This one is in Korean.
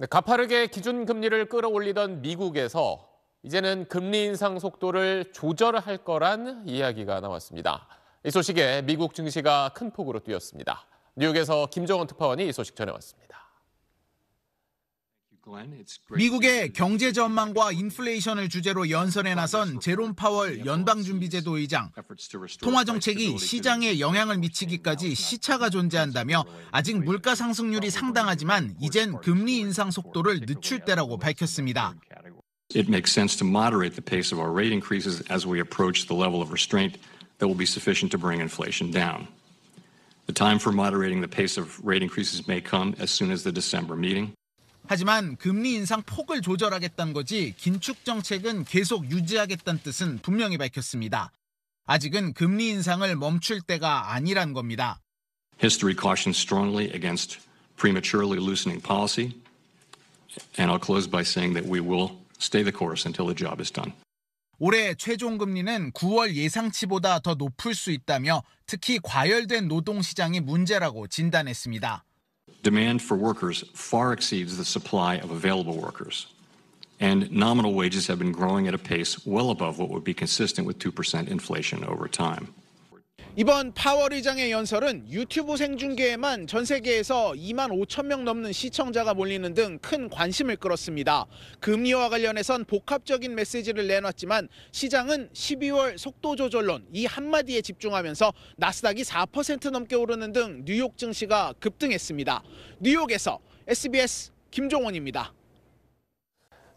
네, 가파르게 기준 금리를 끌어올리던 미국에서 이제는 금리 인상 속도를 조절할 거란 이야기가 나왔습니다. 이 소식에 미국 증시가 큰 폭으로 뛰었습니다. 뉴욕에서 김정원 특파원이 이 소식 전해왔습니다. 미국의 경제 전망과 인플레이션을 주제로 연설에 나선 제롬 파월 연방준비제도 의장, 통화 정책이 시장에 영향을 미치기까지 시차가 존재한다며 아직 물가 상승률이 상당하지만 이젠 금리 인상 속도를 늦출 때라고 밝혔습니다. It makes sense to moderate the pace of our rate increases as we approach the level of restraint that will be sufficient to bring inflation down. The time for moderating the pace of rate increases may come as soon as the December meeting. 하지만 금리 인상 폭을 조절하겠다는 거지 긴축 정책은 계속 유지하겠다는 뜻은 분명히 밝혔습니다. 아직은 금리 인상을 멈출 때가 아니란 겁니다. History cautions strongly against prematurely loosening policy, and I'll close by saying that we will stay the course until the job is done. 올해 최종 금리는 9월 예상치보다 더 높을 수 있다며 특히 과열된 노동 시장이 문제라고 진단했습니다. demand for workers far exceeds the supply of available workers, and nominal wages have been growing at a pace well above what would be consistent with 2% inflation over time. 이번 파월의장의 연설은 유튜브 생중계에만 전 세계에서 2만 5천 명 넘는 시청자가 몰리는 등 큰 관심을 끌었습니다. 금리와 관련해선 복합적인 메시지를 내놨지만 시장은 12월 속도 조절론 이 한마디에 집중하면서 나스닥이 4% 넘게 오르는 등 뉴욕 증시가 급등했습니다. 뉴욕에서 SBS 김종원입니다.